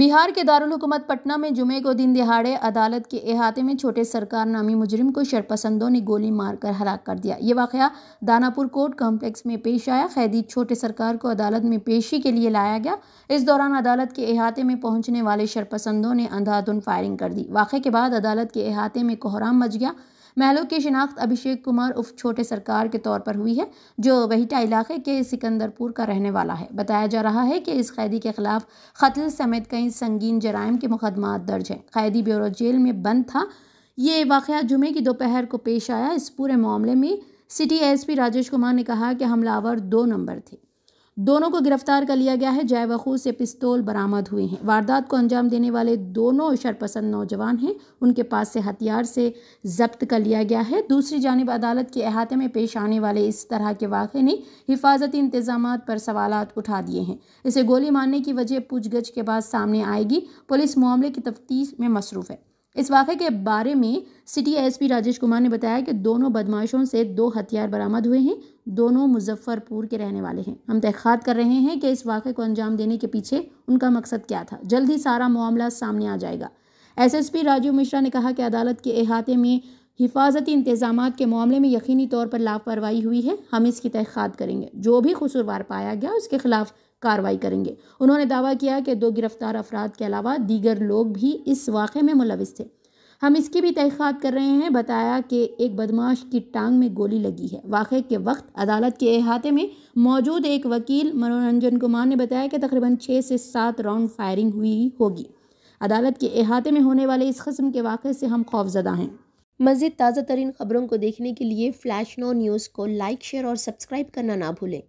बिहार के दारुलकूमत पटना में जुमे को दिन दिहाड़े अदालत के अहाते में छोटे सरकार नामी मुजरिम को शरपसंदों ने गोली मारकर हलाक कर दिया ये वाक़ दानापुर कोर्ट कॉम्प्लेक्स में पेश आया कैदी छोटे सरकार को अदालत में पेशी के लिए लाया गया इस दौरान अदालत के अहाते में पहुंचने वाले शरपसंदों ने अंधाधुन फायरिंग कर दी वाक़े के बाद अदालत के अहाते में कोहराम मच गया महलों की शिनाख्त अभिषेक कुमार उफ छोटे सरकार के तौर पर हुई है जो वहीटा इलाके के सिकंदरपुर का रहने वाला है बताया जा रहा है कि इस कैदी के खिलाफ कत्ल समेत कई संगीन जराइम के मुकदमा दर्ज हैं कैदी ब्यूरो जेल में बंद था ये वाक़ जुमे की दोपहर को पेश आया इस पूरे मामले में सिटी एसपी राजेश कुमार ने कहा कि हमलावर दो नंबर थे दोनों को गिरफ्तार कर लिया गया है जयवखू से पिस्तौल बरामद हुए हैं वारदात को अंजाम देने वाले दोनों शरपसंद नौजवान हैं उनके पास से हथियार से जब्त कर लिया गया है दूसरी जानब अदालत के अहाते में पेश आने वाले इस तरह के वाक़े ने हिफाजती इंतजाम पर सवाल उठा दिए हैं इसे गोली मारने की वजह पूछगछ के बाद सामने आएगी पुलिस मामले की तफ्तीश में मसरूफ़ है इस वाक़े के बारे में सिटी एसपी राजेश कुमार ने बताया कि दोनों बदमाशों से दो हथियार बरामद हुए हैं दोनों मुजफ्फरपुर के रहने वाले हैं हम तहखात कर रहे हैं कि इस वाक़े को अंजाम देने के पीछे उनका मकसद क्या था जल्द ही सारा मामला सामने आ जाएगा एसएसपी राजीव मिश्रा ने कहा कि अदालत के अहाते में हिफाजती इंतजाम के मामले में यकीनी तौर पर लापरवाही हुई है हम इसकी तहखात करेंगे जो भी कसूरवार पाया गया उसके खिलाफ कार्रवाई करेंगे उन्होंने दावा किया कि दो गिरफ्तार अफराद के अलावा दीगर लोग भी इस वाक़े में मुलविस थे हम इसकी भी तहखात कर रहे हैं बताया कि एक बदमाश की टांग में गोली लगी है वाक़े के वक्त अदालत के अहाते में मौजूद एक वकील मनोरंजन कुमार ने बताया कि तकरीबन छः से सात राउंड फायरिंग हुई होगी अदालत के अहाते में होने वाले इस कस्म के वाक़े से हम खौफजदा हैं मज़ीद ताज़ा तरीन खबरों को देखने के लिए फ़्लैश नो न्यूज़ को लाइक शेयर और सब्सक्राइब करना ना भूलें